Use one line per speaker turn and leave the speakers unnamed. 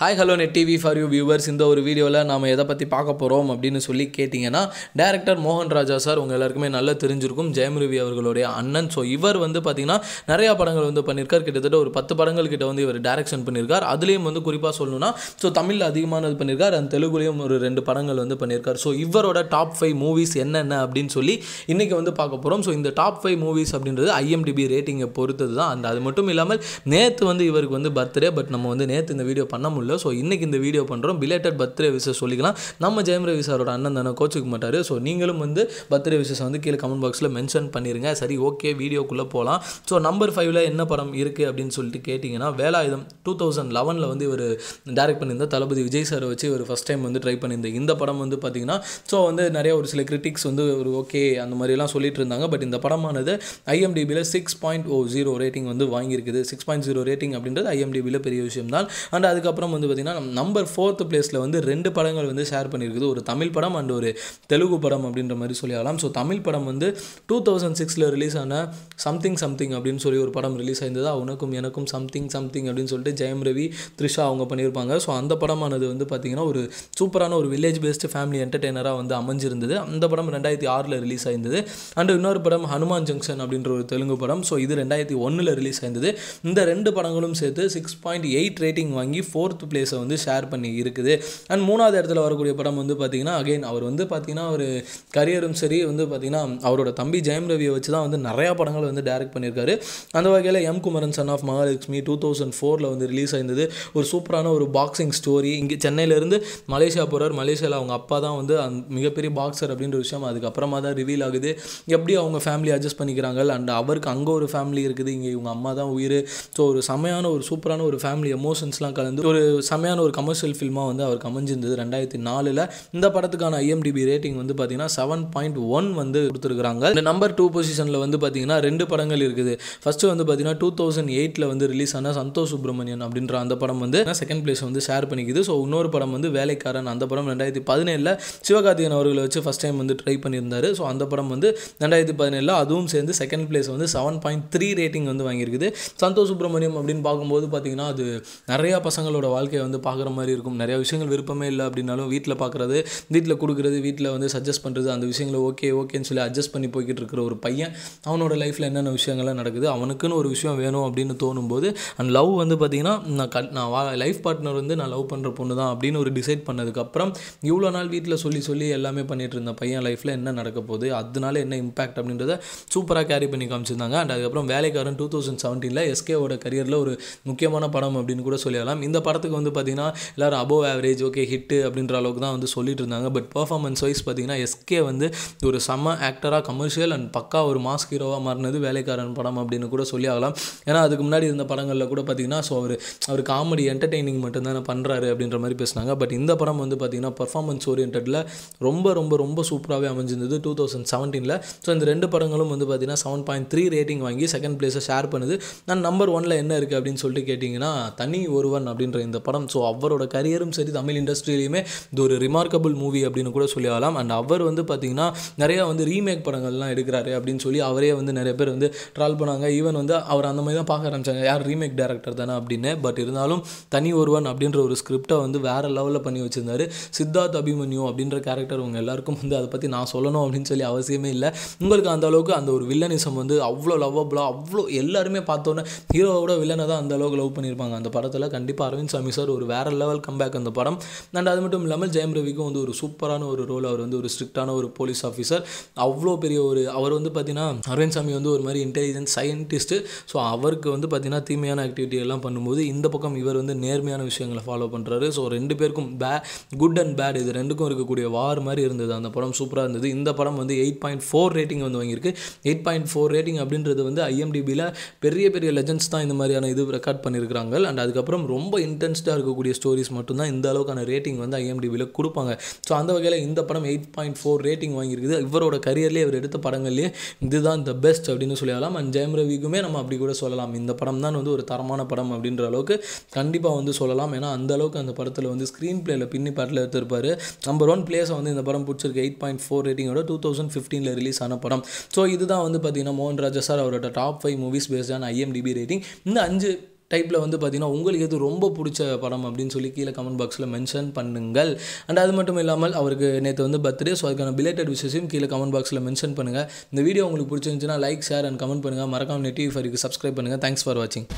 hi hello Net TV for you viewers இந்த ஒரு வீடியோவில் நாம் எதை பற்றி பார்க்க போகிறோம் அப்படின்னு சொல்லி கேட்டிங்கன்னா டேரக்டர் மோகன் ராஜா சார் உங்கள் எல்லாருக்குமே நல்லா தெரிஞ்சிருக்கும் ஜெயம் ரவி அவர்களுடைய அண்ணன் ஸோ இவர் வந்து பார்த்திங்கன்னா நிறையா படங்கள் வந்து பண்ணியிருக்கார் கிட்டத்தட்ட ஒரு பத்து படங்கள் கிட்ட வந்து இவர் டேரக்ஷன் பண்ணியிருக்கார் அதுலேயும் வந்து குறிப்பாக சொல்லணும்னா ஸோ தமிழில் அதிகமானது பண்ணியிருக்கார் அந்த தெலுங்குலேயும் ஒரு ரெண்டு படங்கள் வந்து பண்ணியிருக்கார் ஸோ இவரோட டாப் ஃபைவ் மூவிஸ் என்னென்ன அப்படின்னு சொல்லி இன்றைக்கி வந்து பார்க்க போகிறோம் ஸோ இந்த டாப் ஃபைவ் மூவிஸ் அப்படின்றது ஐஎம்டிபி ரேட்டிங்கை பொறுத்தது தான் அந்த அது மட்டும் இல்லாமல் நேற்று வந்து இவருக்கு வந்து பர்த்டே பட் நம்ம வந்து நேற்று இந்த வீடியோ பண்ண முடியல இல்லை ஸோ இன்றைக்கி இந்த வீடியோ பண்ணுறோம் பிலேட்டட் பர்த்டே விஷஸ் சொல்லிக்கலாம் நம்ம ஜெயம் ரவி சாரோட அண்ணன் தானே கோச்சுக்க மாட்டார் ஸோ நீங்களும் வந்து பர்த்டே விஷஸ் வந்து கீழே கமெண்ட் பாக்ஸில் மென்ஷன் பண்ணிடுங்க சரி ஓகே வீடியோக்குள்ளே போகலாம் ஸோ நம்பர் ஃபைவ்ல என்ன படம் இருக்குது அப்படின்னு சொல்லிட்டு கேட்டிங்கன்னா வேலாயுதம் டூ தௌசண்ட் லெவனில் வந்து இவர் டேரக்ட் பண்ணியிருந்த தளபதி விஜய் சாரை வச்சு இவர் ஃபஸ்ட் டைம் வந்து ட்ரை பண்ணியிருந்த இந்த படம் வந்து பார்த்தீங்கன்னா ஸோ வந்து நிறைய ஒரு சில கிரிட்டிக்ஸ் வந்து ஒரு ஓகே அந்த மாதிரிலாம் சொல்லிட்டு இருந்தாங்க பட் இந்த படமானது ஐஎம்டிபியில் six point o zero rating வந்து வாங்கியிருக்குது சிக்ஸ் பாயிண்ட் ஜீரோ ரேட்டிங் அப்படின்றது ஐஎம்டிபியில் பெரிய விஷயம் தான் அண்ட் அதுக்கப்புறம் வந்து பார்த்திங்கன்னா நம்பர் ஃபோர்த்து பிளேஸில் வந்து ரெண்டு படங்கள் வந்து ஷேர் பண்ணியிருக்குது ஒரு தமிழ் படம் அண்ட் ஒரு தெலுங்கு படம் அப்படின்ற மாதிரி சொல்லி ஆகலாம் ஸோ தமிழ் படம் வந்து டூ தௌசண்ட் சிக்ஸில் ரிலீஸ் ஆன சம்திங் சம்திங் அப்படின்னு சொல்லி ஒரு படம் ரிலீஸ் ஆயிருந்தது அவனுக்கும் எனக்கும் சம்திங் சம்திங் அப்படின்னு சொல்லிட்டு ஜெயம் ரவி த்ரிஷா அவங்க பண்ணியிருப்பாங்க ஸோ அந்த படமானது வந்து பார்த்திங்கன்னா ஒரு சூப்பரான ஒரு வில்லேஜ் பேஸ்டு ஃபேமிலி என்டர்டெய்னராக வந்து அமைஞ்சிருந்தது அந்த படம் ரெண்டாயிரத்தி ஆறில் ரிலீஸ் ஆயிருந்தது அண்ட் இன்னொரு படம் ஹனுமான் ஜங்ஷன் அப்படின்ற ஒரு தெலுங்கு படம் ஸோ இது ரெண்டாயிரத்தி ஒன்றில் ரிலீஸ் ஆயிருந்தது இந்த ரெண்டு படங்களும் சேர்த்து சிக்ஸ் பாயிண்ட் எயிட் ரேட்டிங் வாங்கி ஃபோர்த் பிளேஸை வந்து ஷேர் பண்ணி இருக்குது அண்ட் மூணாவது இடத்துல வரக்கூடிய படம் வந்து பார்த்திங்கன்னா அகைன் அவர் வந்து பார்த்திங்கன்னா ஒரு கரியரும் சரி வந்து பார்த்திங்கன்னா அவரோட தம்பி ஜெயம் ரவியை வச்சு தான் வந்து நிறையா படங்கள் வந்து டைரக்ட் பண்ணியிருக்காரு அந்த வகையில் M Kumaran son of Mahalakshmi two thousand ஃபோரில் வந்து ரிலீஸ் ஆயிருந்தது ஒரு சூப்பரான ஒரு பாக்ஸிங் ஸ்டோரி இங்கே சென்னையிலேருந்து மலேசியா போகிறார் மலேசியாவில் அவங்க அப்பா தான் வந்து அந் மிகப்பெரிய பாக்ஸர் அப்படின்ற விஷயம் அதுக்கப்புறமா தான் ரிவீல் ஆகுது எப்படி அவங்க ஃபேமிலி அட்ஜஸ்ட் பண்ணிக்கிறாங்க அண்ட் அவருக்கு அங்கே ஒரு ஃபேமிலி இருக்குது இங்கே இவங்க அம்மா தான் உயிர் ஸோ ஒரு செமையான ஒரு சூப்பரான ஒரு ஃபேமிலி எமோஷன்ஸ்லாம் கலந்து ஒரு செம்மையான ஒரு கமர்ஷியல் ஃபில்மாக வந்து அவர் அமைஞ்சிருந்தது ரெண்டாயிரத்தி நாலில் இந்த படத்துக்கான ஐஎம்டிபி ரேட்டிங் வந்து பார்த்தீங்கன்னா செவன் பாயிண்ட் ஒன் வந்து கொடுத்துருக்காங்க இந்த நம்பர் டூ பொசிஷனில் வந்து பார்த்தீங்கன்னா ரெண்டு படங்கள் இருக்குது ஃபஸ்ட்டு வந்து பார்த்தீங்கன்னா டூ தௌசண்ட் எயிட்டில் வந்து ரிலீஸ் ஆன சந்தோஷ் சுப்ரமணியன் அப்படின்ற அந்த படம் வந்து செகண்ட் பிளேஸ் வந்து ஷேர் பண்ணிக்குது ஸோ இன்னொரு படம் வந்து வேலைக்காரன் அந்த படம் ரெண்டாயிரத்தி பதினேழில் சிவகார்த்திகன் அவர்களை வச்சு ஃபஸ்ட் டைம் வந்து ட்ரை பண்ணியிருந்தார் ஸோ அந்த படம் வந்து ரெண்டாயிரத்தி பதினேழில் அதுவும் சேர்ந்து செகண்ட் பிளேஸ் வந்து செவன் பாயிண்ட் த்ரீ ரேட்டிங் வந்து வாங்கியிருக்குது சந்தோஷ் சுப்ரமணியம் அப்படின்னு பார்க்கும்போது பார்த்தீங்கன்னா அது நிறையா பசங்களோட வாழ்க்கை வாழ்க்கையை வந்து பார்க்குற மாதிரி இருக்கும் நிறைய விஷயங்கள் விருப்பமே இல்லை அப்படின்னாலும் வீட்டில் பார்க்குறது வீட்டில் கொடுக்குறது வீட்டில் வந்து சஜஸ்ட் பண்ணுறது அந்த விஷயங்களை ஓகே ஓகேன்னு சொல்லி அட்ஜஸ்ட் பண்ணி போய்கிட்டு இருக்கிற ஒரு பையன் அவனோட லைஃப்பில் என்னென்ன விஷயங்கள்லாம் நடக்குது அவனுக்குன்னு ஒரு விஷயம் வேணும் அப்படின்னு தோணும்போது அண்ட் லவ் வந்து பார்த்திங்கன்னா நான் க நான் வா லைஃப் பார்ட்னர் வந்து நான் லவ் பண்ணுற பொண்ணு தான் அப்படின்னு ஒரு டிசைட் பண்ணதுக்கப்புறம் இவ்வளோ நாள் வீட்டில் சொல்லி சொல்லி எல்லாமே பண்ணிகிட்டு இருந்த பையன் லைஃப்பில் என்ன நடக்க போகுது அதனால என்ன இம்பாக்ட் அப்படின்றத சூப்பராக கேரி பண்ணி காமிச்சிருந்தாங்க அண்ட் அதுக்கப்புறம் வேலைக்காரன் டூ தௌசண்ட் செவன்டீனில் எஸ்கேவோட கரியரில் ஒரு முக்கியமான படம் அப்படின்னு கூட சொல்லலாம் இந்த படத்துக்கு படத்துக்கு வந்து பார்த்திங்கன்னா எல்லோரும் அபோவ் ஆவரேஜ் ஓகே ஹிட்டு அப்படின்ற அளவுக்கு தான் வந்து சொல்லிட்டு இருந்தாங்க பட் பர்ஃபார்மன்ஸ் வைஸ் பார்த்திங்கன்னா எஸ்கே வந்து ஒரு செம்ம ஆக்டராக கமர்ஷியல் அண்ட் பக்கா ஒரு மாஸ் ஹீரோவாக மாறினது வேலைக்காரன் படம் அப்படின்னு கூட சொல்லி ஆகலாம் ஏன்னா அதுக்கு முன்னாடி இருந்த படங்களில் கூட பார்த்திங்கன்னா ஸோ அவர் அவர் காமெடி என்டர்டெய்னிங் மட்டும்தான் பண்ணுறாரு அப்படின்ற மாதிரி பேசினாங்க பட் இந்த படம் வந்து பார்த்திங்கன்னா பர்ஃபார்மன்ஸ் ஓரியன்டில் ரொம்ப ரொம்ப ரொம்ப சூப்பராகவே அமைஞ்சிருந்தது டூ தௌசண்ட் செவன்டீனில் ஸோ இந்த ரெண்டு படங்களும் வந்து பார்த்திங்கன்னா செவன் பாயிண்ட் த்ரீ ரேட்டிங் வாங்கி செகண்ட் பிளேஸை ஷேர் பண்ணுது நான் நம்பர் ஒனில் என்ன இருக்குது அப்படின்னு சொல்லிட்டு கேட்டிங்கன்னா தனி ஒருவன் அப்படின்ற இந்த படம் ஸோ அவரோட கரியரும் சரி தமிழ் இண்டஸ்ட்ரியிலையுமே இது ஒரு ரிமார்க்கபிள் மூவி அப்படின்னு கூட சொல்லிடலாம் அண்ட் அவர் வந்து பார்த்திங்கன்னா நிறையா வந்து ரீமேக் படங்கள்லாம் எடுக்கிறாரு அப்படின்னு சொல்லி அவரே வந்து நிறைய பேர் வந்து ட்ரால் பண்ணாங்க ஈவன் வந்து அவர் அந்த மாதிரி தான் பார்க்க ஆரம்பிச்சாங்க யார் ரீமேக் டேரக்டர் தானே அப்படின்னு பட் இருந்தாலும் தனி ஒருவன் அப்படின்ற ஒரு ஸ்கிரிப்டை வந்து வேறு லெவலில் பண்ணி வச்சுருந்தாரு சித்தார்த் அபிமன்யு அப்படின்ற கேரக்டர் உங்கள் எல்லாருக்கும் வந்து அதை பற்றி நான் சொல்லணும் அப்படின்னு சொல்லி அவசியமே இல்லை உங்களுக்கு அந்த அளவுக்கு அந்த ஒரு வில்லனிசம் வந்து அவ்வளோ லவ்வபுளாக அவ்வளோ எல்லாருமே பார்த்தோன்னே ஹீரோவோட வில்லனை தான் அந்த அளவுக்கு லவ் பண்ணியிருப்பாங்க அந்த படத்தில் கண்டிப்பாக அரவிந்த் சாமி சாமி சார் ஒரு வேற லெவல் கம்பேக் அந்த படம் அண்ட் அது மட்டும் இல்லாமல் ஜெயம் ரவிக்கும் வந்து ஒரு சூப்பரான ஒரு ரோல் அவர் வந்து ஒரு ஸ்ட்ரிக்டான ஒரு போலீஸ் ஆஃபீஸர் அவ்வளோ பெரிய ஒரு அவர் வந்து பார்த்தீங்கன்னா அரவிந்த் சாமி வந்து ஒரு மாதிரி இன்டெலிஜென்ட் சயின்டிஸ்ட்டு ஸோ அவருக்கு வந்து பார்த்தீங்கன்னா தீமையான ஆக்டிவிட்டி எல்லாம் பண்ணும்போது இந்த பக்கம் இவர் வந்து நேர்மையான விஷயங்களை ஃபாலோ பண்ணுறாரு ஸோ ரெண்டு பேருக்கும் பே குட் அண்ட் பேட் இது ரெண்டுக்கும் இருக்கக்கூடிய வார் மாதிரி இருந்தது அந்த படம் சூப்பராக இருந்தது இந்த படம் வந்து எயிட் பாயிண்ட் ஃபோர் ரேட்டிங் வந்து வாங்கியிருக்கு எயிட் பாயிண்ட் ஃபோர் ரேட்டிங் அப்படின்றது வந்து ஐஎம்டிபியில் பெரிய பெரிய லெஜன்ஸ் தான் இந்த மாதிரியான இது ரெக்கார்ட் பண்ணியிருக்கிறாங்க அண்ட் அதுக்கப்புறம் ரொம்ப இன்டென்ஸ் கண்டென்ஸ்டாக இருக்கக்கூடிய ஸ்டோரிஸ் மட்டும்தான் இந்த அளவுக்கான ரேட்டிங் வந்து ஐஎம்டிபியில் கொடுப்பாங்க ஸோ அந்த வகையில் இந்த படம் எயிட் பாயிண்ட் ஃபோர் ரேட்டிங் வாங்கியிருக்குது இவரோட கரியர்லேயே அவர் எடுத்த படங்கள்லேயே இதுதான் த பெஸ்ட் அப்படின்னு சொல்லலாம் அண்ட் ஜெயம் ரவிக்குமே நம்ம அப்படி கூட சொல்லலாம் இந்த படம் தான் வந்து ஒரு தரமான படம் அப்படின்ற அளவுக்கு கண்டிப்பாக வந்து சொல்லலாம் ஏன்னா அந்த அளவுக்கு அந்த படத்தில் வந்து ஸ்க்ரீன் பிளேயில் பின்னி பாட்டில் எடுத்திருப்பார் நம்பர் ஒன் பிளேஸை வந்து இந்த படம் பிடிச்சிருக்கு எயிட் பாயிண்ட் ஃபோர் ரேட்டிங்கோட டூ தௌசண்ட் ஃபிஃப்டீனில் ரிலீஸ் ஆன படம் ஸோ இதுதான் வந்து பார்த்தீங்கன்னா மோகன் ராஜா சார் அவரோட டாப் ஃபைவ் மூவிஸ் பேஸ்டான ஐஎம்டிபி ரேட்டிங் இந்த அஞ்சு டைப்பில் வந்து பார்த்திங்கன்னா உங்களுக்கு எது ரொம்ப பிடிச்ச படம் அப்படின்னு சொல்லி கீழே கமெண்ட் பாக்ஸில் மென்ஷன் பண்ணுங்கள் அண்ட் அது மட்டும் இல்லாமல் அவருக்கு நேற்று வந்து பர்த்டே ஸோ அதுக்கான பிலேட்டட் விஷயத்தையும் கீழே கமெண்ட் பாக்ஸில் மென்ஷன் பண்ணுங்கள் இந்த வீடியோ உங்களுக்கு பிடிச்சிருந்துச்சுன்னா லைக் ஷேர் அண்ட் கமெண்ட் பண்ணுங்கள் மறக்காம நெட்டிவ் ஃபருக்கு சப்ஸ்கிரைப் பண்ணுங்கள் தேங்க்ஸ் ஃபார் வாட்சிங்